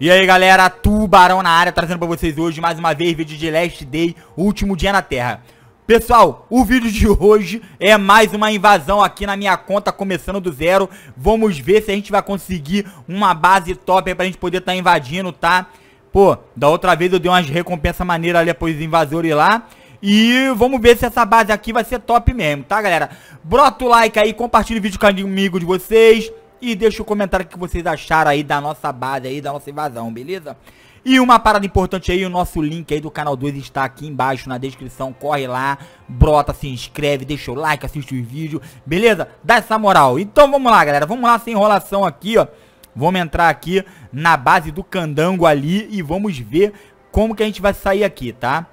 E aí galera, Tubarão na área, trazendo pra vocês hoje mais uma vez vídeo de Last Day, último dia na Terra Pessoal, o vídeo de hoje é mais uma invasão aqui na minha conta, começando do zero Vamos ver se a gente vai conseguir uma base top aí pra gente poder tá invadindo, tá? Pô, da outra vez eu dei umas recompensas maneiras ali pros invasores lá e vamos ver se essa base aqui vai ser top mesmo, tá galera? Brota o like aí, compartilha o vídeo com amigo de vocês e deixa o comentário que vocês acharam aí da nossa base aí, da nossa invasão, beleza? E uma parada importante aí, o nosso link aí do canal 2 está aqui embaixo na descrição. Corre lá, brota, se inscreve, deixa o like, assiste o vídeo, beleza? Dá essa moral. Então vamos lá, galera. Vamos lá sem enrolação aqui, ó. Vamos entrar aqui na base do candango ali e vamos ver como que a gente vai sair aqui, tá?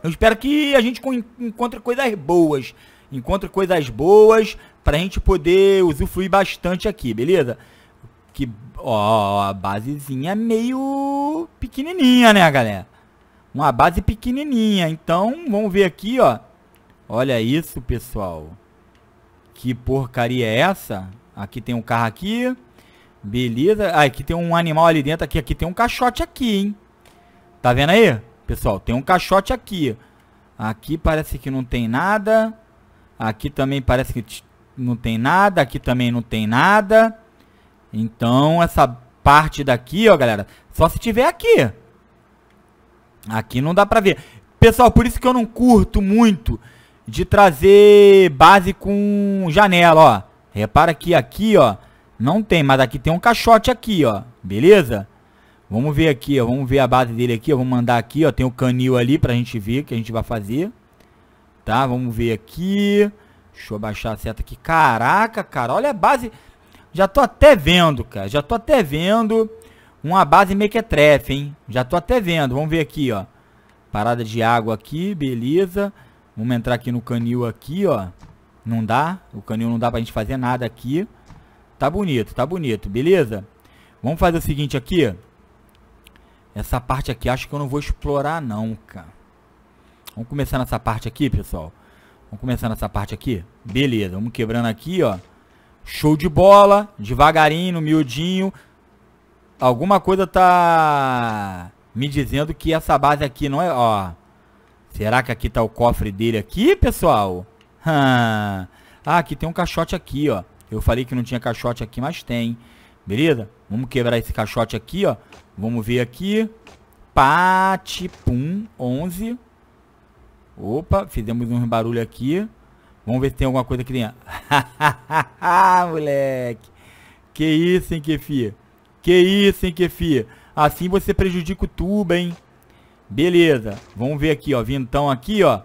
Eu espero que a gente encontre coisas boas. Encontre coisas boas para a gente poder usufruir bastante aqui, beleza? Que, ó, a basezinha é meio pequenininha, né, galera? Uma base pequenininha. Então, vamos ver aqui, ó. Olha isso, pessoal. Que porcaria é essa? Aqui tem um carro aqui. Beleza. Ah, aqui tem um animal ali dentro. Aqui, aqui tem um caixote aqui, hein? Tá vendo aí? Pessoal, tem um caixote aqui. Aqui parece que não tem nada. Aqui também parece que não tem nada, aqui também não tem nada. Então, essa parte daqui, ó, galera, só se tiver aqui. Aqui não dá pra ver. Pessoal, por isso que eu não curto muito de trazer base com janela, ó. Repara que aqui, ó, não tem, mas aqui tem um caixote aqui, ó. Beleza? Vamos ver aqui, ó. Vamos ver a base dele aqui, ó. Vamos mandar aqui, ó. Tem o um canil ali pra gente ver o que a gente vai fazer. Tá? Vamos ver aqui. Deixa eu baixar a seta aqui. Caraca, cara, olha a base. Já tô até vendo, cara. Já tô até vendo uma base mequetrefe, é hein? Já tô até vendo. Vamos ver aqui, ó. Parada de água aqui, beleza. Vamos entrar aqui no canil aqui, ó. Não dá. O canil não dá pra gente fazer nada aqui. Tá bonito, tá bonito, beleza? Vamos fazer o seguinte aqui. Essa parte aqui acho que eu não vou explorar não, cara. Vamos começar nessa parte aqui, pessoal. Vamos começar nessa parte aqui. Beleza, vamos quebrando aqui, ó. Show de bola, devagarinho, miudinho. Alguma coisa tá me dizendo que essa base aqui não é, ó. Será que aqui tá o cofre dele aqui, pessoal? Ah, aqui tem um caixote aqui, ó. Eu falei que não tinha caixote aqui, mas tem. Beleza? Vamos quebrar esse caixote aqui, ó. Vamos ver aqui. Patipum pum, 11. Opa, fizemos um barulho aqui. Vamos ver se tem alguma coisa aqui dentro. moleque. Que isso, hein, Kefi? Que isso, hein, Kefi? Assim você prejudica o tubo, hein? Beleza. Vamos ver aqui, ó. Vintão aqui, ó.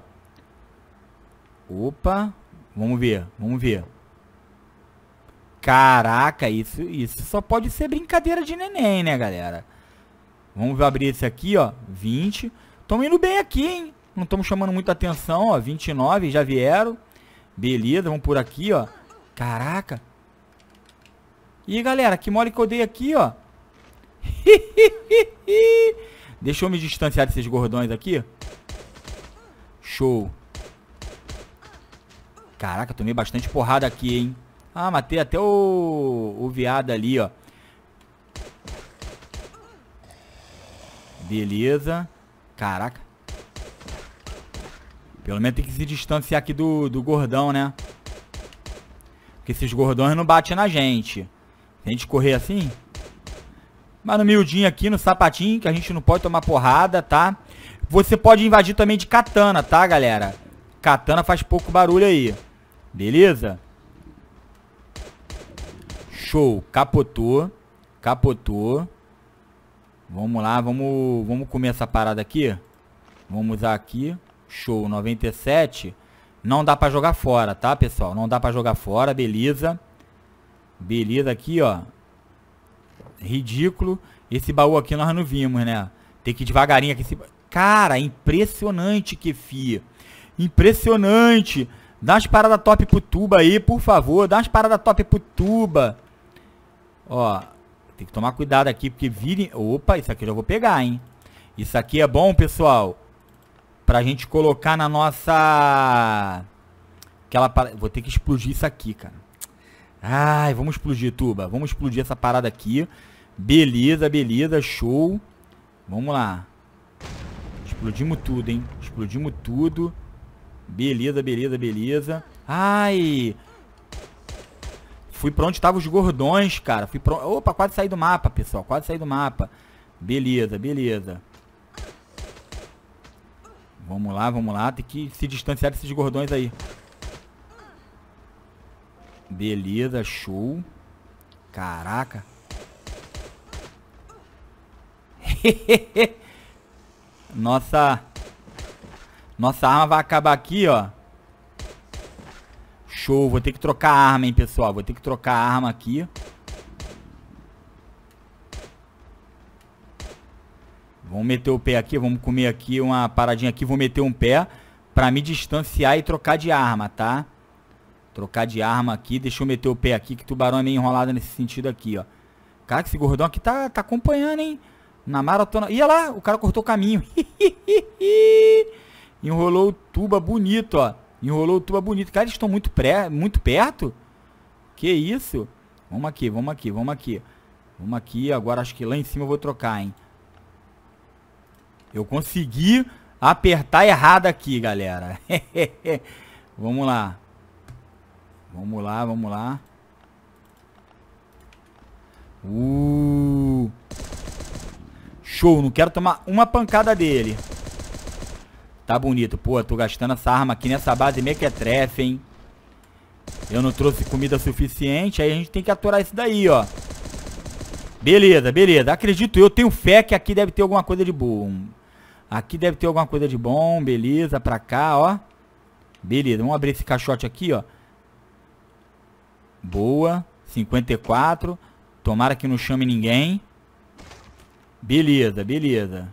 Opa. Vamos ver, vamos ver. Caraca, isso, isso só pode ser brincadeira de neném, né, galera? Vamos abrir esse aqui, ó. 20. Tô indo bem aqui, hein? Não estamos chamando muita atenção, ó. 29 já vieram. Beleza, vamos por aqui, ó. Caraca. E galera, que mole que eu dei aqui, ó. Deixa eu me distanciar desses gordões aqui. Show. Caraca, tomei bastante porrada aqui, hein. Ah, matei até o, o viado ali, ó. Beleza. Caraca. Pelo menos tem que se distanciar aqui do, do gordão, né? Porque esses gordões não batem na gente. Se a gente correr assim... Mas no miudinho aqui, no sapatinho, que a gente não pode tomar porrada, tá? Você pode invadir também de katana, tá, galera? Katana faz pouco barulho aí. Beleza? Show. Capotou. Capotou. Vamos lá, vamos, vamos comer essa parada aqui. Vamos usar aqui. Show 97. Não dá para jogar fora, tá, pessoal? Não dá para jogar fora, beleza. Beleza aqui, ó. Ridículo. Esse baú aqui nós não vimos, né? Tem que ir devagarinho aqui. Cara, impressionante, Kefi. Impressionante. Dá umas paradas top pro tuba aí, por favor. Dá umas paradas top pro tuba. Ó, tem que tomar cuidado aqui, porque vire. Opa, isso aqui eu já vou pegar, hein? Isso aqui é bom, pessoal pra gente colocar na nossa... Aquela par... Vou ter que explodir isso aqui, cara. Ai, vamos explodir, Tuba. Vamos explodir essa parada aqui. Beleza, beleza, show. Vamos lá. Explodimos tudo, hein? Explodimos tudo. Beleza, beleza, beleza. Ai! Fui pra onde estavam os gordões, cara. Fui pra... Opa, quase saí do mapa, pessoal. Quase saí do mapa. Beleza, beleza. Vamos lá, vamos lá. Tem que se distanciar desses gordões aí. Beleza, show. Caraca. Nossa... Nossa arma vai acabar aqui, ó. Show, vou ter que trocar a arma, hein, pessoal. Vou ter que trocar a arma aqui. vamos meter o pé aqui, vamos comer aqui uma paradinha aqui, vou meter um pé pra me distanciar e trocar de arma, tá? Trocar de arma aqui, deixa eu meter o pé aqui, que tubarão é meio enrolado nesse sentido aqui, ó. Cara, que esse gordão aqui tá, tá acompanhando, hein? Na maratona. Ia lá, o cara cortou o caminho. Enrolou o tuba bonito, ó. Enrolou o tuba bonito. Cara, eles estão muito, muito perto. Que isso? Vamos aqui, vamos aqui, vamos aqui. Vamos aqui, agora acho que lá em cima eu vou trocar, hein? Eu consegui apertar errado aqui, galera. vamos lá. Vamos lá, vamos lá. Uh. Show, não quero tomar uma pancada dele. Tá bonito. Pô, tô gastando essa arma aqui nessa base mequetrefe, hein. Eu não trouxe comida suficiente, aí a gente tem que aturar isso daí, ó. Beleza, beleza. Acredito eu, tenho fé que aqui deve ter alguma coisa de boa. Aqui deve ter alguma coisa de bom, beleza, pra cá, ó. Beleza, vamos abrir esse caixote aqui, ó. Boa, 54. Tomara que não chame ninguém. Beleza, beleza.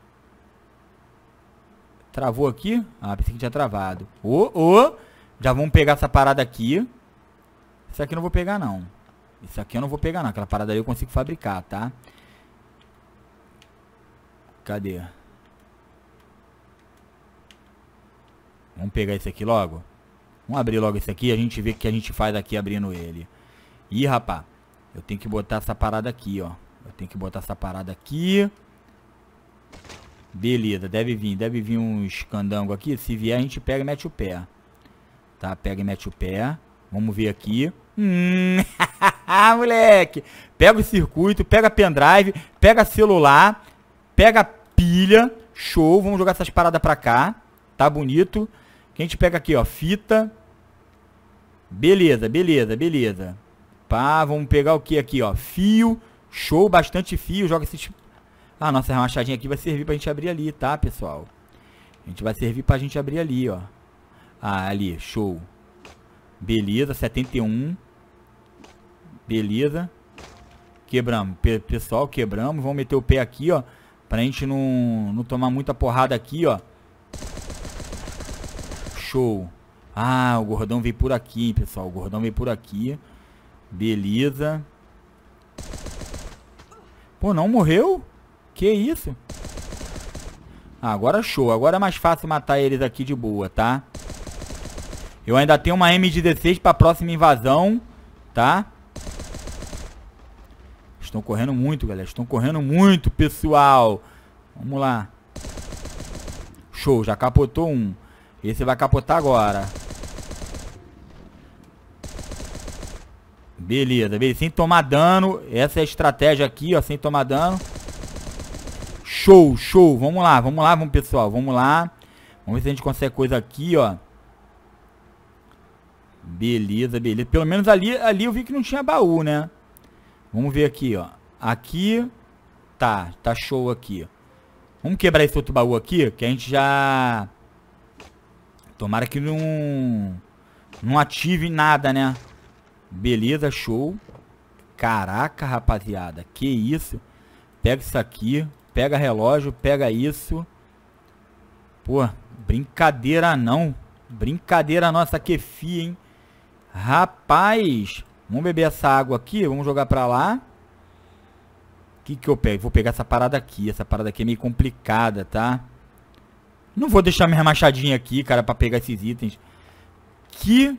Travou aqui? Ah, pensei que tinha travado. Ô, oh, ô! Oh. Já vamos pegar essa parada aqui. Isso aqui eu não vou pegar, não. Isso aqui eu não vou pegar, não. Aquela parada ali eu consigo fabricar, tá? Cadê? Cadê? Vamos pegar esse aqui logo. Vamos abrir logo esse aqui. A gente vê o que a gente faz aqui abrindo ele. Ih, rapá. Eu tenho que botar essa parada aqui, ó. Eu tenho que botar essa parada aqui. Beleza, deve vir. Deve vir um escandango aqui. Se vier, a gente pega e mete o pé. Tá, pega e mete o pé. Vamos ver aqui. Hum, moleque. Pega o circuito, pega pendrive, pega celular, pega pilha. Show, vamos jogar essas paradas pra cá. Tá bonito a gente pega aqui, ó, fita. Beleza, beleza, beleza. Pá, vamos pegar o que aqui, ó? Fio. Show, bastante fio. Joga esses... Tipo. A ah, nossa machadinha aqui vai servir pra gente abrir ali, tá, pessoal? A gente vai servir pra gente abrir ali, ó. Ah, ali, show. Beleza, 71. Beleza. Quebramos. pessoal, quebramos. Vamos meter o pé aqui, ó. Pra gente não, não tomar muita porrada aqui, ó show. Ah, o gordão veio por aqui, pessoal. O gordão veio por aqui. Beleza. Pô, não morreu? Que isso? Ah, agora show. Agora é mais fácil matar eles aqui de boa, tá? Eu ainda tenho uma M16 pra próxima invasão, tá? Estão correndo muito, galera. Estão correndo muito, pessoal. Vamos lá. Show, já capotou um. Esse vai capotar agora. Beleza, beleza. Sem tomar dano. Essa é a estratégia aqui, ó. Sem tomar dano. Show, show. Vamos lá, vamos lá, vamos, pessoal. Vamos lá. Vamos ver se a gente consegue coisa aqui, ó. Beleza, beleza. Pelo menos ali, ali eu vi que não tinha baú, né? Vamos ver aqui, ó. Aqui. Tá, tá show aqui. Vamos quebrar esse outro baú aqui, que a gente já... Tomara que não... Não ative nada, né? Beleza, show. Caraca, rapaziada. Que isso. Pega isso aqui. Pega relógio. Pega isso. Pô, brincadeira não. Brincadeira nossa que fia, hein? Rapaz. Vamos beber essa água aqui. Vamos jogar pra lá. O que que eu pego? Vou pegar essa parada aqui. Essa parada aqui é meio complicada, tá? Não vou deixar minha machadinha aqui, cara, pra pegar esses itens. Que...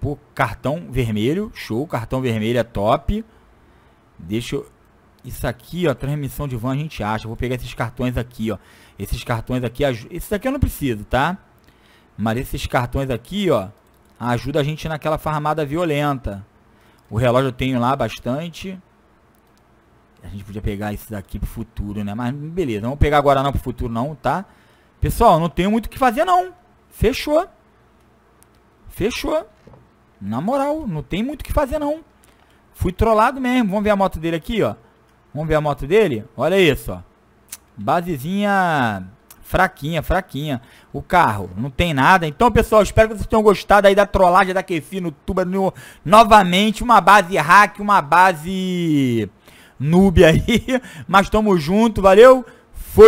Pô, cartão vermelho. Show, cartão vermelho é top. Deixa eu... Isso aqui, ó, transmissão de van a gente acha. vou pegar esses cartões aqui, ó. Esses cartões aqui... Esses aqui eu não preciso, tá? Mas esses cartões aqui, ó, ajuda a gente naquela farmada violenta. O relógio eu tenho lá bastante. A gente podia pegar isso daqui pro futuro, né? Mas beleza, não vou pegar agora não pro futuro não, tá? Pessoal, não tenho muito o que fazer não. Fechou. Fechou. Na moral, não tem muito o que fazer não. Fui trollado mesmo. Vamos ver a moto dele aqui, ó. Vamos ver a moto dele? Olha isso, ó. Basezinha fraquinha, fraquinha. O carro não tem nada. Então, pessoal, espero que vocês tenham gostado aí da trollagem da QFI no Tuba. No, novamente, uma base hack, uma base noob aí. Mas tamo junto, valeu. Fui!